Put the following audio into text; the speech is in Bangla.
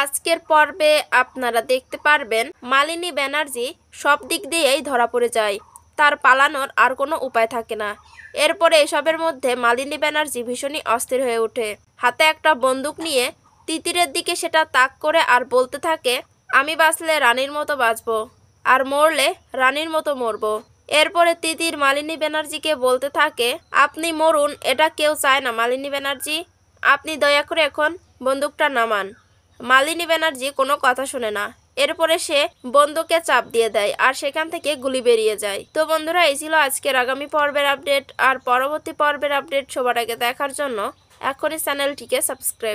আজকের পর্বে আপনারা দেখতে পারবেন মালিনী ব্যানার্জি সব দিক দিয়েই ধরা পড়ে যায় তার পালানোর আর কোনো উপায় থাকে না এরপরে এসবের মধ্যে মালিনী ব্যানার্জি ভীষণই অস্থির হয়ে ওঠে হাতে একটা বন্দুক নিয়ে তিতিরের দিকে সেটা তাক করে আর বলতে থাকে আমি বাঁচলে রানীর মতো বাঁচব আর মরলে রানীর মতো মরব এরপরে তিতির মালিনী ব্যানার্জিকে বলতে থাকে আপনি মরুন এটা কেউ চায় না মালিনী ব্যানার্জি আপনি দয়া করে এখন বন্দুকটা নামান মালিনী ব্যানার্জি কোনো কথা শুনে না এরপরে সে বন্ধুকে চাপ দিয়ে দেয় আর সেখান থেকে গুলি বেরিয়ে যায় তো বন্ধুরা এই ছিল আজকের আগামী পর্বের আপডেট আর পরবর্তী পর্বের আপডেট সবার আগে দেখার জন্য এখনই চ্যানেলটিকে সাবস্ক্রাইব